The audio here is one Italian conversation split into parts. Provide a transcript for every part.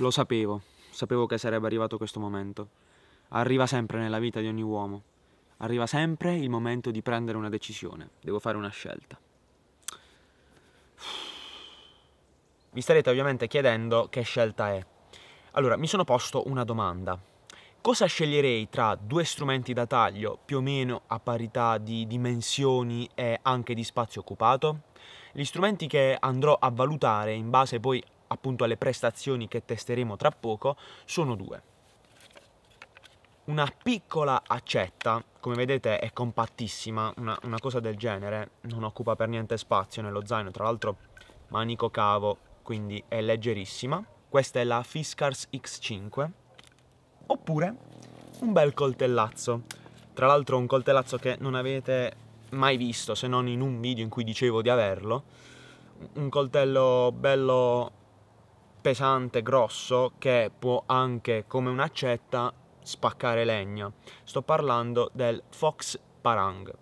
Lo sapevo, sapevo che sarebbe arrivato questo momento. Arriva sempre nella vita di ogni uomo. Arriva sempre il momento di prendere una decisione. Devo fare una scelta. Vi starete ovviamente chiedendo che scelta è. Allora, mi sono posto una domanda. Cosa sceglierei tra due strumenti da taglio più o meno a parità di dimensioni e anche di spazio occupato? Gli strumenti che andrò a valutare in base poi appunto alle prestazioni che testeremo tra poco, sono due. Una piccola accetta, come vedete è compattissima, una, una cosa del genere, non occupa per niente spazio nello zaino, tra l'altro manico cavo, quindi è leggerissima. Questa è la Fiskars X5. Oppure un bel coltellazzo. Tra l'altro un coltellazzo che non avete mai visto se non in un video in cui dicevo di averlo. Un coltello bello pesante, grosso, che può anche come un'accetta spaccare legna. Sto parlando del Fox Parang.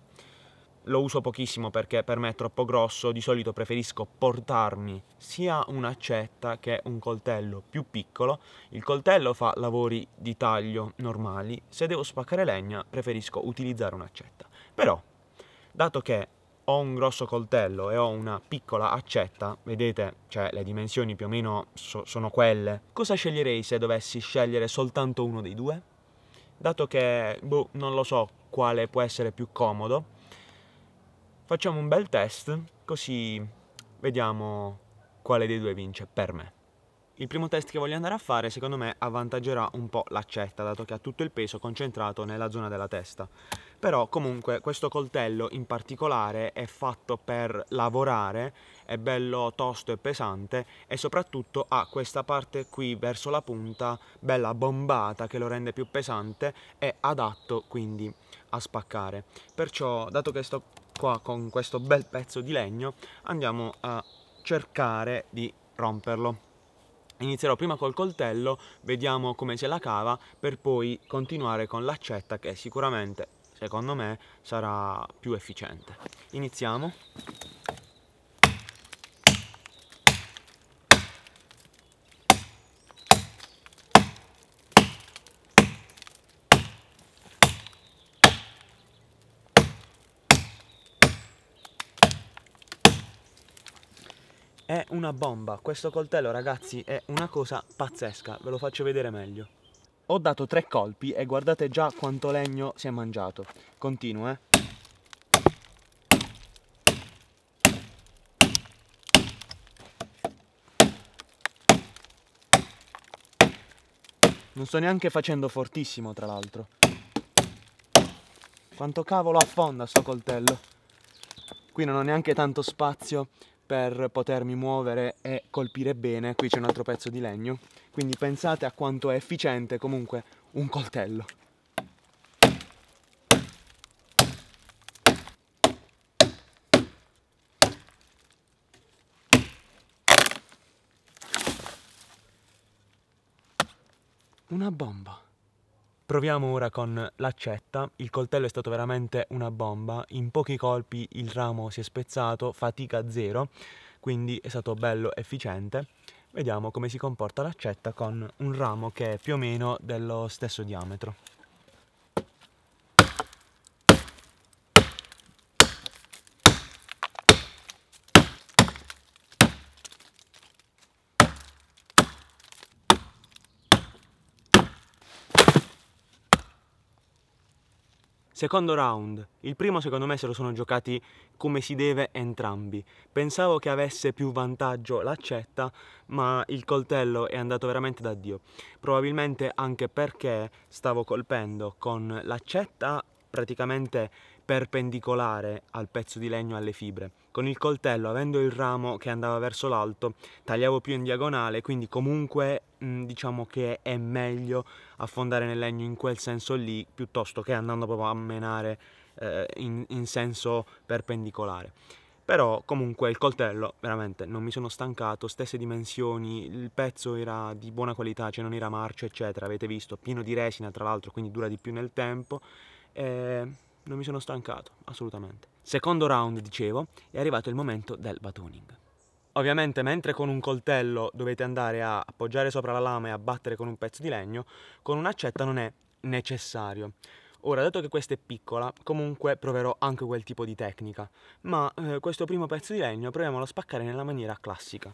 Lo uso pochissimo perché per me è troppo grosso, di solito preferisco portarmi sia un'accetta che un coltello più piccolo. Il coltello fa lavori di taglio normali, se devo spaccare legna preferisco utilizzare un'accetta. Però, dato che ho un grosso coltello e ho una piccola accetta, vedete, cioè le dimensioni più o meno so sono quelle, cosa sceglierei se dovessi scegliere soltanto uno dei due? Dato che, boh, non lo so quale può essere più comodo, facciamo un bel test, così vediamo quale dei due vince per me. Il primo test che voglio andare a fare secondo me avvantaggerà un po' l'accetta, dato che ha tutto il peso concentrato nella zona della testa però comunque questo coltello in particolare è fatto per lavorare, è bello tosto e pesante e soprattutto ha questa parte qui verso la punta bella bombata che lo rende più pesante e adatto quindi a spaccare. Perciò dato che sto qua con questo bel pezzo di legno andiamo a cercare di romperlo. Inizierò prima col coltello, vediamo come se la cava per poi continuare con l'accetta che sicuramente secondo me sarà più efficiente. Iniziamo. È una bomba, questo coltello ragazzi è una cosa pazzesca, ve lo faccio vedere meglio. Ho dato tre colpi e guardate già quanto legno si è mangiato. Continua, eh. Non sto neanche facendo fortissimo, tra l'altro. Quanto cavolo affonda sto coltello. Qui non ho neanche tanto spazio per potermi muovere e colpire bene. Qui c'è un altro pezzo di legno. Quindi pensate a quanto è efficiente comunque un coltello. Una bomba. Proviamo ora con l'accetta, il coltello è stato veramente una bomba, in pochi colpi il ramo si è spezzato, fatica zero, quindi è stato bello efficiente. Vediamo come si comporta l'accetta con un ramo che è più o meno dello stesso diametro. Secondo round. Il primo secondo me se lo sono giocati come si deve entrambi. Pensavo che avesse più vantaggio l'accetta, ma il coltello è andato veramente da Dio. Probabilmente anche perché stavo colpendo con l'accetta praticamente perpendicolare al pezzo di legno alle fibre. Con il coltello, avendo il ramo che andava verso l'alto, tagliavo più in diagonale, quindi comunque diciamo che è meglio affondare nel legno in quel senso lì piuttosto che andando proprio a menare eh, in, in senso perpendicolare però comunque il coltello veramente non mi sono stancato, stesse dimensioni, il pezzo era di buona qualità, cioè non era marcio eccetera, avete visto, pieno di resina tra l'altro, quindi dura di più nel tempo, e non mi sono stancato assolutamente. Secondo round dicevo, è arrivato il momento del batoning. Ovviamente mentre con un coltello dovete andare a appoggiare sopra la lama e a battere con un pezzo di legno, con un'accetta non è necessario. Ora, dato che questa è piccola, comunque proverò anche quel tipo di tecnica, ma eh, questo primo pezzo di legno proviamolo a spaccare nella maniera classica.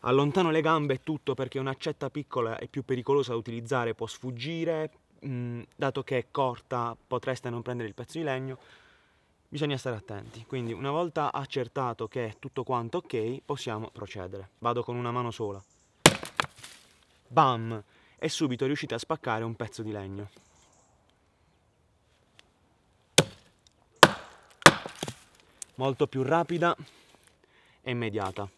Allontano le gambe e tutto perché un'accetta piccola è più pericolosa da utilizzare, può sfuggire, mh, mm, dato che è corta potreste non prendere il pezzo di legno, bisogna stare attenti. Quindi una volta accertato che è tutto quanto ok, possiamo procedere. Vado con una mano sola. Bam! E subito riuscite a spaccare un pezzo di legno. Molto più rapida e immediata.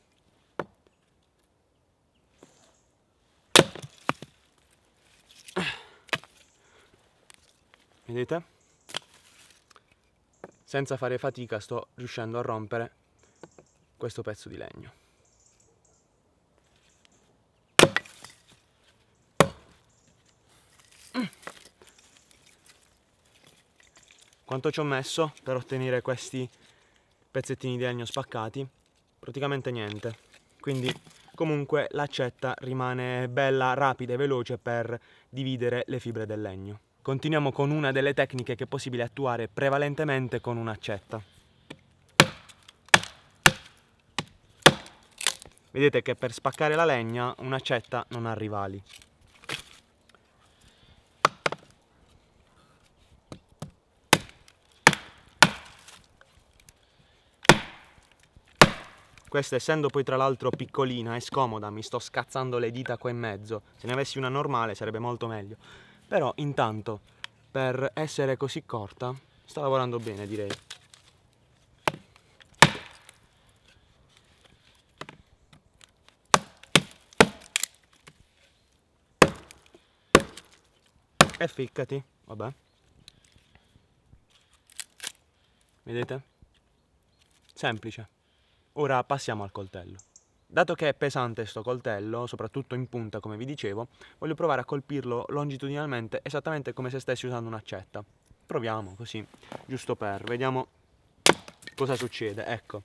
Vedete? senza fare fatica sto riuscendo a rompere questo pezzo di legno. Quanto ci ho messo per ottenere questi pezzettini di legno spaccati? Praticamente niente. Quindi comunque l'accetta rimane bella, rapida e veloce per dividere le fibre del legno. Continuiamo con una delle tecniche che è possibile attuare prevalentemente con un'accetta. Vedete che per spaccare la legna un'accetta non ha rivali. Questa essendo poi tra l'altro piccolina e scomoda, mi sto scazzando le dita qua in mezzo. Se ne avessi una normale sarebbe molto meglio. Però intanto, per essere così corta, sta lavorando bene direi. E ficcati, vabbè. Vedete? Semplice. Ora passiamo al coltello. Dato che è pesante sto coltello, soprattutto in punta come vi dicevo, voglio provare a colpirlo longitudinalmente esattamente come se stessi usando un'accetta. Proviamo così, giusto per, vediamo cosa succede, ecco.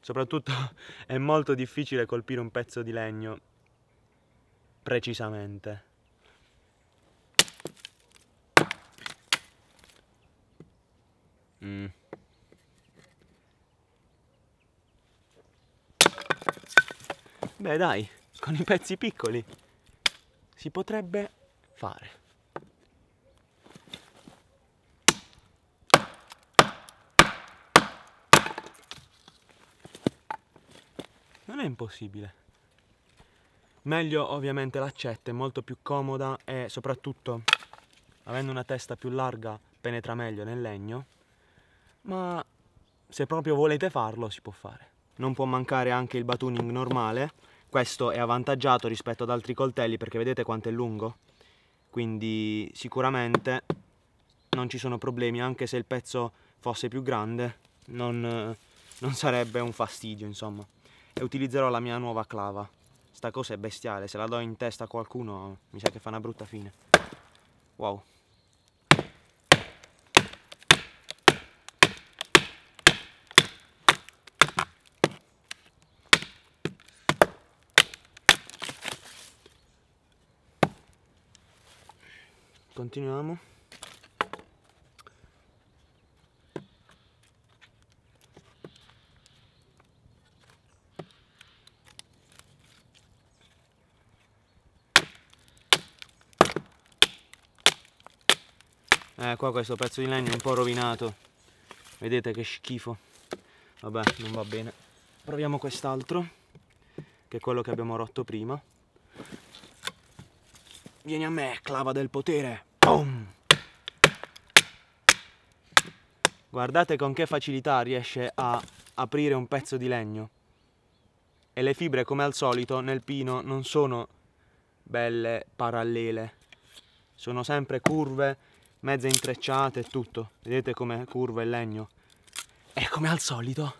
Soprattutto è molto difficile colpire un pezzo di legno precisamente. Mm. Beh dai, con i pezzi piccoli si potrebbe fare. Non è impossibile. Meglio ovviamente l'accetta, è molto più comoda e soprattutto, avendo una testa più larga, penetra meglio nel legno. Ma se proprio volete farlo, si può fare non può mancare anche il batuning normale questo è avvantaggiato rispetto ad altri coltelli perché vedete quanto è lungo quindi sicuramente non ci sono problemi anche se il pezzo fosse più grande non, non sarebbe un fastidio insomma e utilizzerò la mia nuova clava sta cosa è bestiale se la do in testa a qualcuno mi sa che fa una brutta fine wow continuiamo Eh, qua questo pezzo di legno è un po' rovinato. Vedete che schifo. Vabbè, non va bene. Proviamo quest'altro, che è quello che abbiamo rotto prima. Vieni a me, clava del potere! Boom. Guardate con che facilità riesce a aprire un pezzo di legno. E le fibre, come al solito, nel pino non sono belle parallele. Sono sempre curve, mezze intrecciate e tutto. Vedete come curva il legno. E come al solito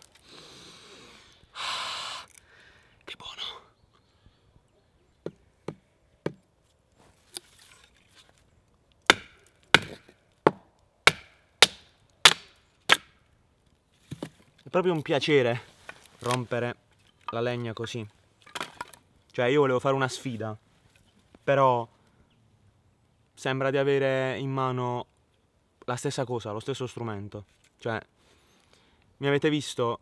proprio un piacere rompere la legna così. Cioè io volevo fare una sfida, però sembra di avere in mano la stessa cosa, lo stesso strumento. Cioè, mi avete visto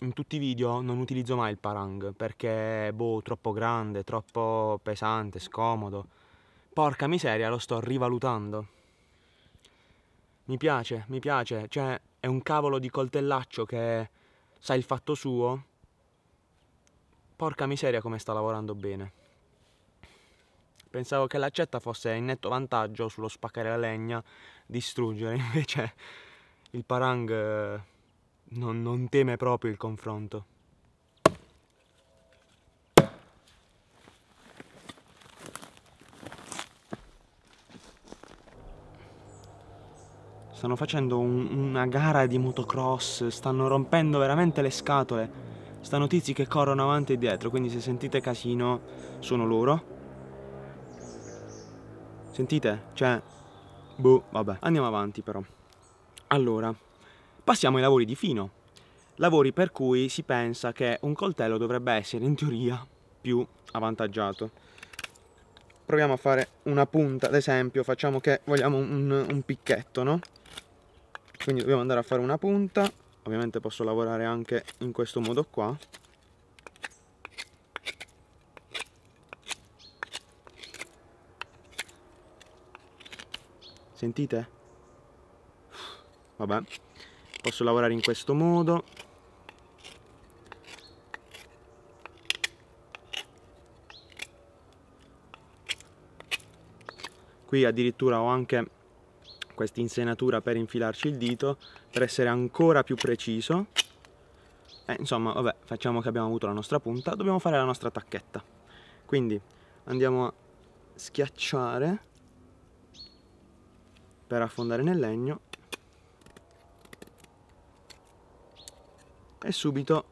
in tutti i video non utilizzo mai il parang perché boh, troppo grande, troppo pesante, scomodo. Porca miseria, lo sto rivalutando. Mi piace, mi piace, cioè è un cavolo di coltellaccio che sa il fatto suo. Porca miseria come sta lavorando bene. Pensavo che l'accetta fosse in netto vantaggio sullo spaccare la legna, distruggere, invece il parang eh, non, non teme proprio il confronto. Stanno facendo un, una gara di motocross, stanno rompendo veramente le scatole. Stanno tizi che corrono avanti e dietro, quindi se sentite casino sono loro. Sentite? Cioè, boh, vabbè. Andiamo avanti però. Allora, passiamo ai lavori di fino. Lavori per cui si pensa che un coltello dovrebbe essere in teoria più avvantaggiato. Proviamo a fare una punta, ad esempio, facciamo che vogliamo un, un picchetto, no? quindi dobbiamo andare a fare una punta ovviamente posso lavorare anche in questo modo qua sentite? vabbè posso lavorare in questo modo qui addirittura ho anche questa insenatura per infilarci il dito, per essere ancora più preciso. e eh, insomma, vabbè, facciamo che abbiamo avuto la nostra punta, dobbiamo fare la nostra tacchetta. Quindi andiamo a schiacciare per affondare nel legno e subito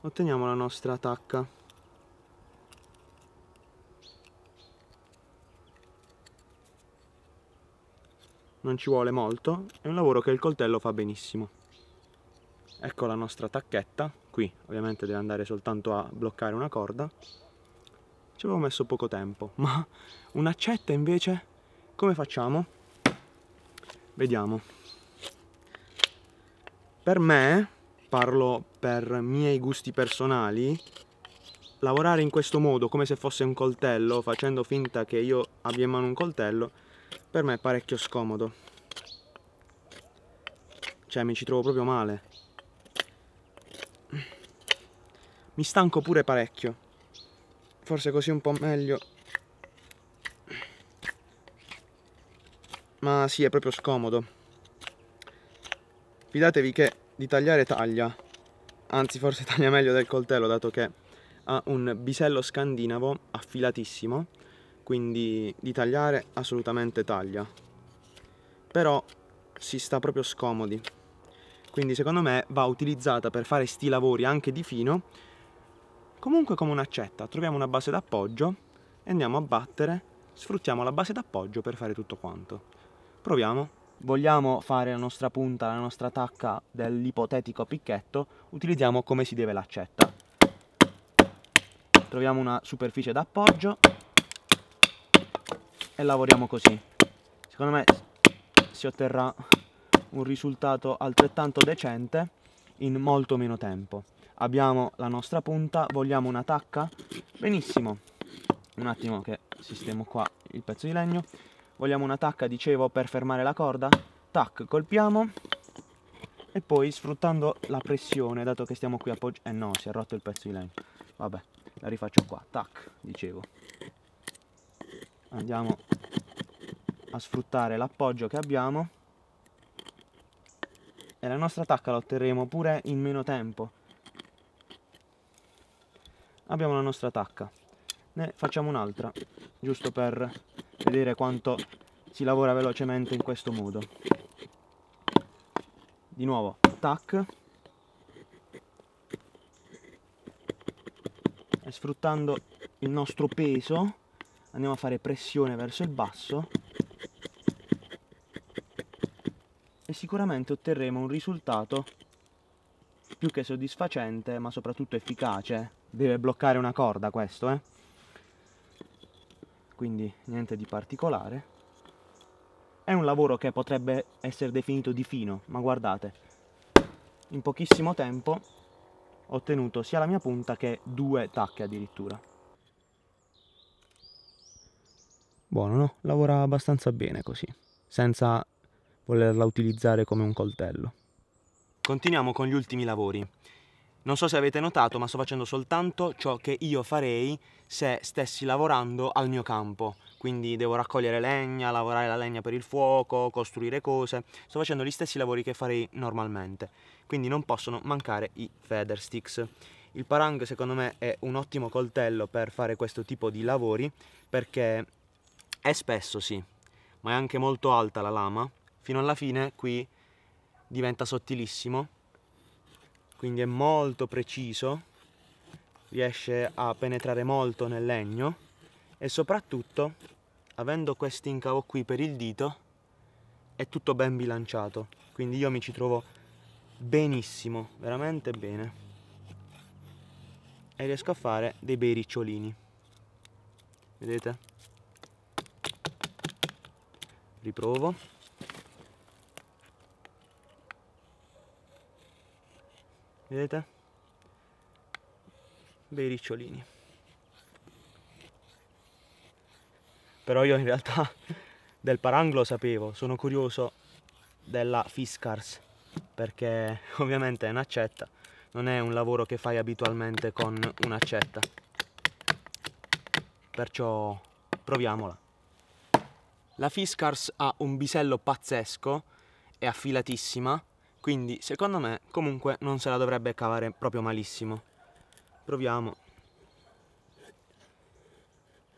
otteniamo la nostra tacca. non ci vuole molto, è un lavoro che il coltello fa benissimo. Ecco la nostra tacchetta, qui ovviamente deve andare soltanto a bloccare una corda. Ci avevo messo poco tempo, ma un'accetta invece come facciamo? Vediamo. Per me, parlo per miei gusti personali, lavorare in questo modo come se fosse un coltello, facendo finta che io abbia in mano un coltello, per me è parecchio scomodo cioè mi ci trovo proprio male mi stanco pure parecchio forse così un po' meglio ma sì è proprio scomodo fidatevi che di tagliare taglia anzi forse taglia meglio del coltello dato che ha un bisello scandinavo affilatissimo quindi di tagliare assolutamente taglia però si sta proprio scomodi quindi secondo me va utilizzata per fare sti lavori anche di fino comunque come un'accetta troviamo una base d'appoggio e andiamo a battere sfruttiamo la base d'appoggio per fare tutto quanto proviamo vogliamo fare la nostra punta la nostra tacca dell'ipotetico picchetto utilizziamo come si deve l'accetta troviamo una superficie d'appoggio e lavoriamo così secondo me si otterrà un risultato altrettanto decente in molto meno tempo abbiamo la nostra punta vogliamo un'attacca? benissimo un attimo che sistemo qua il pezzo di legno vogliamo un'attacca, dicevo per fermare la corda tac colpiamo e poi sfruttando la pressione dato che stiamo qui appoggiando... eh no si è rotto il pezzo di legno vabbè la rifaccio qua tac dicevo andiamo a sfruttare l'appoggio che abbiamo e la nostra tacca la otterremo pure in meno tempo abbiamo la nostra tacca ne facciamo un'altra giusto per vedere quanto si lavora velocemente in questo modo di nuovo tac e sfruttando il nostro peso andiamo a fare pressione verso il basso e sicuramente otterremo un risultato più che soddisfacente ma soprattutto efficace deve bloccare una corda questo eh quindi niente di particolare è un lavoro che potrebbe essere definito di fino ma guardate in pochissimo tempo ho ottenuto sia la mia punta che due tacche addirittura Buono, no? Lavora abbastanza bene così, senza volerla utilizzare come un coltello. Continuiamo con gli ultimi lavori. Non so se avete notato, ma sto facendo soltanto ciò che io farei se stessi lavorando al mio campo. Quindi devo raccogliere legna, lavorare la legna per il fuoco, costruire cose. Sto facendo gli stessi lavori che farei normalmente. Quindi non possono mancare i feather sticks. Il parang secondo me è un ottimo coltello per fare questo tipo di lavori perché è spesso sì, ma è anche molto alta la lama. Fino alla fine qui diventa sottilissimo, quindi è molto preciso, riesce a penetrare molto nel legno e soprattutto, avendo questo incavo qui per il dito, è tutto ben bilanciato, quindi io mi ci trovo benissimo, veramente bene. E riesco a fare dei bei ricciolini. Vedete? riprovo vedete dei ricciolini però io in realtà del parangolo lo sapevo sono curioso della fiscars perché ovviamente è un'accetta non è un lavoro che fai abitualmente con un'accetta perciò proviamola la Fiskars ha un bisello pazzesco, è affilatissima, quindi secondo me comunque non se la dovrebbe cavare proprio malissimo. Proviamo.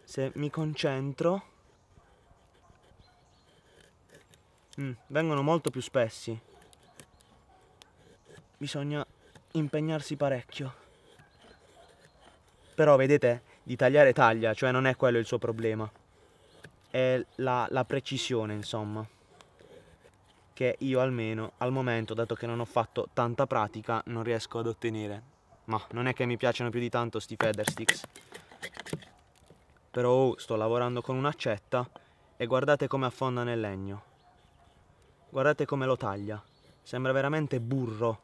Se mi concentro... Mm, vengono molto più spessi. Bisogna impegnarsi parecchio. Però vedete, di tagliare taglia, cioè non è quello il suo problema è la, la precisione, insomma. Che io almeno al momento, dato che non ho fatto tanta pratica, non riesco ad ottenere. Ma non è che mi piacciono più di tanto sti feather sticks. Però oh, sto lavorando con un'accetta e guardate come affonda nel legno. Guardate come lo taglia. Sembra veramente burro.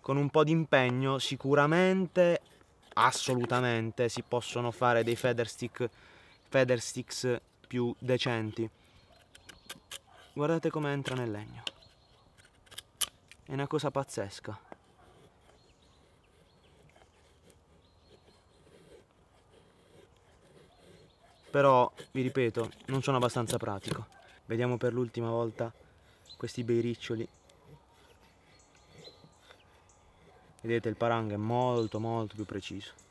Con un po' di impegno sicuramente, assolutamente, si possono fare dei feather stick feather sticks più decenti. Guardate come entra nel legno. È una cosa pazzesca. Però, vi ripeto, non sono abbastanza pratico. Vediamo per l'ultima volta questi bei riccioli. Vedete il paranga è molto molto più preciso.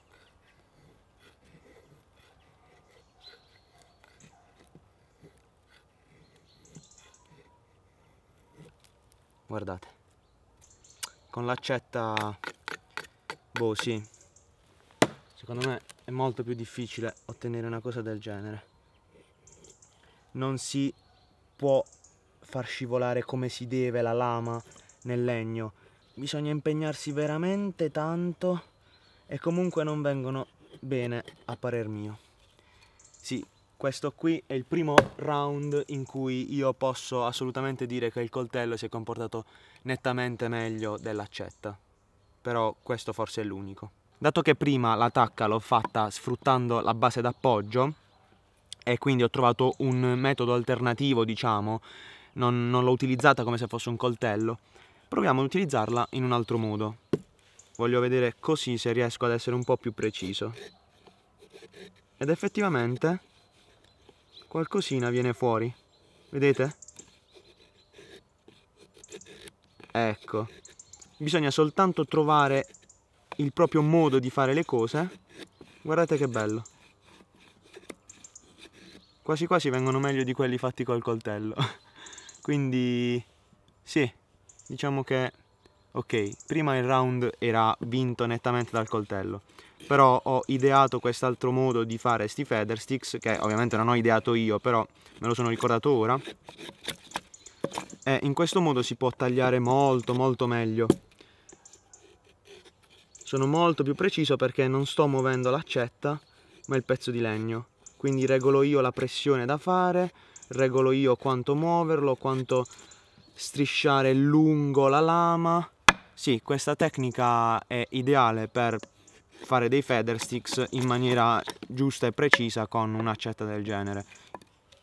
guardate con l'accetta boh sì secondo me è molto più difficile ottenere una cosa del genere non si può far scivolare come si deve la lama nel legno bisogna impegnarsi veramente tanto e comunque non vengono bene a parer mio sì questo qui è il primo round in cui io posso assolutamente dire che il coltello si è comportato nettamente meglio dell'accetta, però questo forse è l'unico. Dato che prima l'attacca l'ho fatta sfruttando la base d'appoggio e quindi ho trovato un metodo alternativo, diciamo, non, non l'ho utilizzata come se fosse un coltello, proviamo ad utilizzarla in un altro modo. Voglio vedere così se riesco ad essere un po' più preciso. Ed effettivamente qualcosina viene fuori. Vedete? Ecco. Bisogna soltanto trovare il proprio modo di fare le cose. Guardate che bello. Quasi quasi vengono meglio di quelli fatti col coltello. Quindi sì, diciamo che ok, prima il round era vinto nettamente dal coltello però ho ideato quest'altro modo di fare sti feather sticks che ovviamente non ho ideato io però me lo sono ricordato ora e in questo modo si può tagliare molto molto meglio sono molto più preciso perché non sto muovendo l'accetta ma il pezzo di legno quindi regolo io la pressione da fare regolo io quanto muoverlo quanto strisciare lungo la lama sì, questa tecnica è ideale per fare dei feather sticks in maniera giusta e precisa con un'accetta del genere.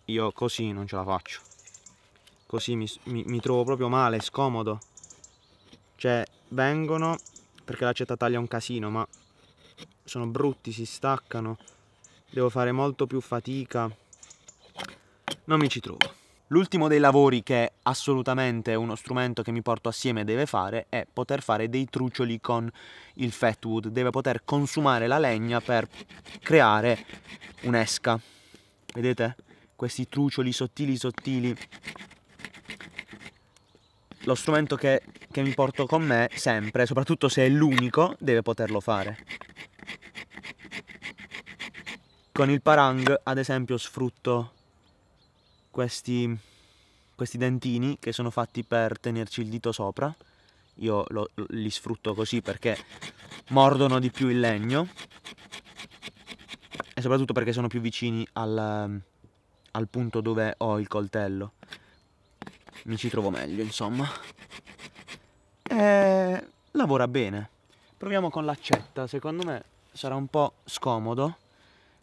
Io così non ce la faccio. Così mi, mi, mi trovo proprio male, scomodo. Cioè, vengono perché l'accetta taglia un casino, ma sono brutti, si staccano. Devo fare molto più fatica. Non mi ci trovo. L'ultimo dei lavori che assolutamente uno strumento che mi porto assieme deve fare è poter fare dei trucioli con il fatwood, deve poter consumare la legna per creare un'esca. Vedete? Questi trucioli sottili sottili. Lo strumento che, che mi porto con me sempre, soprattutto se è l'unico, deve poterlo fare. Con il parang, ad esempio, sfrutto questi, questi dentini che sono fatti per tenerci il dito sopra. Io lo, li sfrutto così perché mordono di più il legno e soprattutto perché sono più vicini al, al punto dove ho il coltello. Mi ci trovo meglio, insomma. E lavora bene. Proviamo con l'accetta, secondo me sarà un po' scomodo.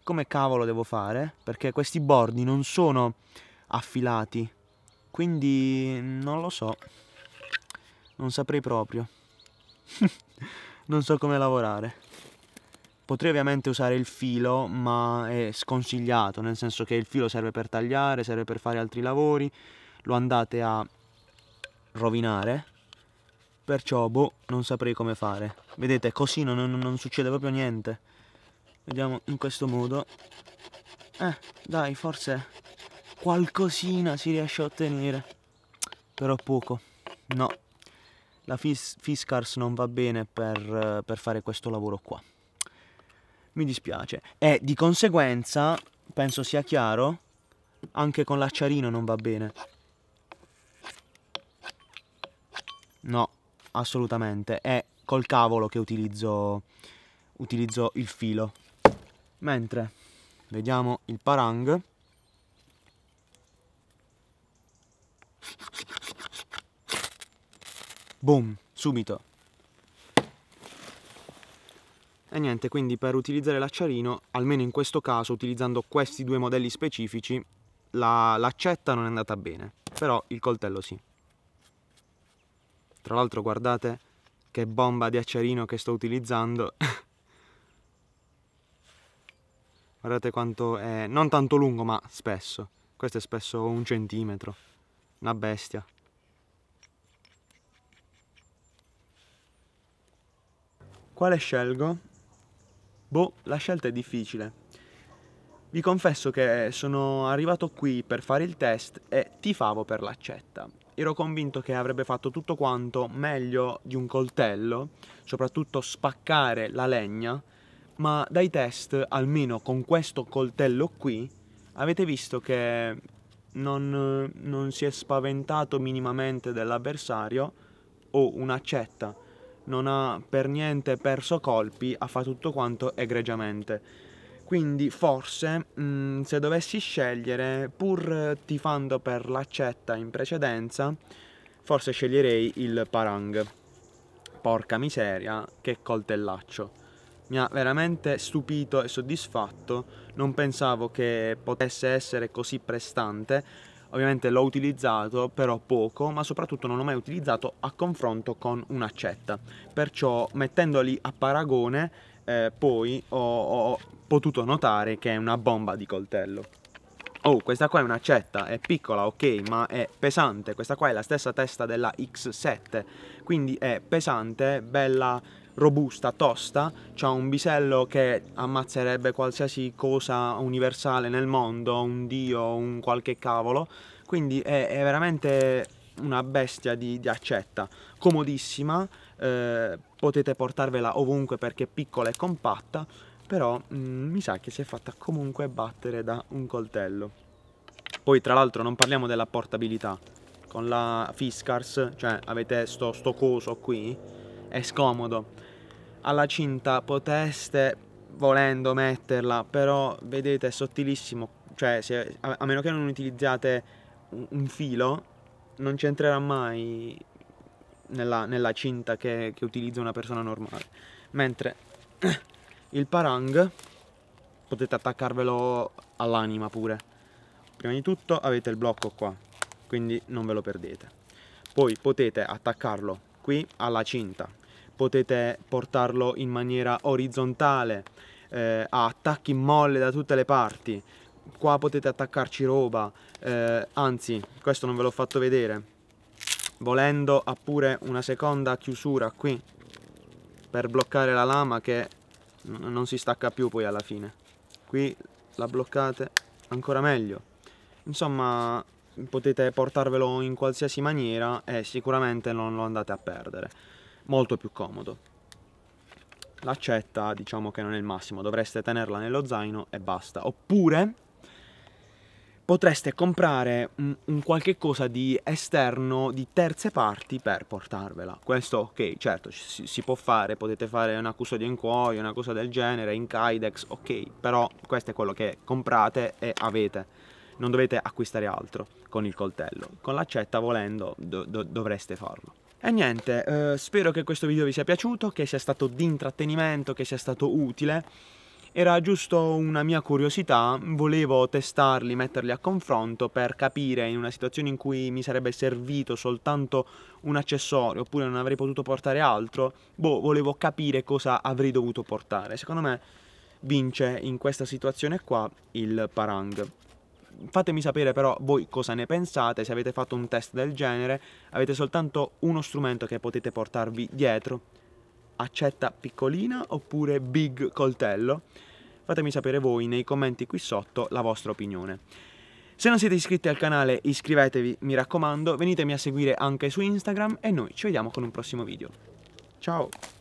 Come cavolo devo fare? Perché questi bordi non sono affilati. Quindi non lo so. Non saprei proprio. non so come lavorare. Potrei ovviamente usare il filo, ma è sconsigliato, nel senso che il filo serve per tagliare, serve per fare altri lavori, lo andate a rovinare, perciò boh, non saprei come fare. Vedete, così non, non, non succede proprio niente. Vediamo in questo modo. Eh, dai, forse qualcosina si riesce a ottenere, però poco. No, la Fis Fiscars non va bene per, per fare questo lavoro qua. Mi dispiace. E di conseguenza, penso sia chiaro, anche con l'acciarino non va bene. No, assolutamente. È col cavolo che utilizzo, utilizzo il filo. Mentre vediamo il parang. Boom, subito. E niente, quindi per utilizzare l'acciarino, almeno in questo caso, utilizzando questi due modelli specifici, l'accetta la non è andata bene, però il coltello sì. Tra l'altro guardate che bomba di acciarino che sto utilizzando. guardate quanto è, non tanto lungo ma spesso, questo è spesso un centimetro. Una bestia. Quale scelgo? Boh, la scelta è difficile. Vi confesso che sono arrivato qui per fare il test e tifavo per l'accetta. Ero convinto che avrebbe fatto tutto quanto meglio di un coltello, soprattutto spaccare la legna, ma dai test, almeno con questo coltello qui, avete visto che non, non si è spaventato minimamente dell'avversario o un'accetta, non ha per niente perso colpi, ha fatto tutto quanto egregiamente. Quindi forse mh, mm, se dovessi scegliere, pur tifando per l'accetta in precedenza, forse sceglierei il Parang. Porca miseria, che coltellaccio mi ha veramente stupito e soddisfatto, non pensavo che potesse essere così prestante, ovviamente l'ho utilizzato però poco, ma soprattutto non l'ho mai utilizzato a confronto con un'accetta, perciò mettendoli a paragone eh, poi ho, ho potuto notare che è una bomba di coltello. Oh, questa qua è un'accetta, è piccola, ok, ma è pesante. Questa qua è la stessa testa della X7, quindi è pesante, bella robusta, tosta, c'ha un bisello che ammazzerebbe qualsiasi cosa universale nel mondo, un dio, un qualche cavolo, quindi è, è veramente una bestia di, di accetta, comodissima, eh, potete portarvela ovunque perché è piccola e compatta, però mh, mm, mi sa che si è fatta comunque battere da un coltello. Poi tra l'altro non parliamo della portabilità, con la Fiskars, cioè avete sto, sto coso qui, è scomodo, alla cinta poteste volendo metterla, però vedete è sottilissimo, cioè se, a, a, meno che non utilizziate un, un filo non c'entrerà mai nella, nella cinta che, che utilizza una persona normale. Mentre il parang potete attaccarvelo all'anima pure. Prima di tutto avete il blocco qua, quindi non ve lo perdete. Poi potete attaccarlo qui alla cinta, potete portarlo in maniera orizzontale, eh, a attacchi molle da tutte le parti, qua potete attaccarci roba, eh, anzi questo non ve l'ho fatto vedere, volendo ha pure una seconda chiusura qui per bloccare la lama che non si stacca più poi alla fine, qui la bloccate ancora meglio. Insomma, potete portarvelo in qualsiasi maniera e sicuramente non lo andate a perdere molto più comodo. L'accetta diciamo che non è il massimo, dovreste tenerla nello zaino e basta. Oppure potreste comprare un, un qualche cosa di esterno di terze parti per portarvela. Questo ok, certo, si, si può fare, potete fare una custodia in cuoio, una cosa del genere, in Kydex, ok, però questo è quello che comprate e avete. Non dovete acquistare altro con il coltello. Con l'accetta volendo do, do, dovreste farlo. E niente, eh, spero che questo video vi sia piaciuto, che sia stato di intrattenimento, che sia stato utile. Era giusto una mia curiosità, volevo testarli, metterli a confronto per capire in una situazione in cui mi sarebbe servito soltanto un accessorio oppure non avrei potuto portare altro, boh, volevo capire cosa avrei dovuto portare. Secondo me vince in questa situazione qua il Parang fatemi sapere però voi cosa ne pensate, se avete fatto un test del genere, avete soltanto uno strumento che potete portarvi dietro, accetta piccolina oppure big coltello? Fatemi sapere voi nei commenti qui sotto la vostra opinione. Se non siete iscritti al canale iscrivetevi, mi raccomando, venitemi a seguire anche su Instagram e noi ci vediamo con un prossimo video. Ciao!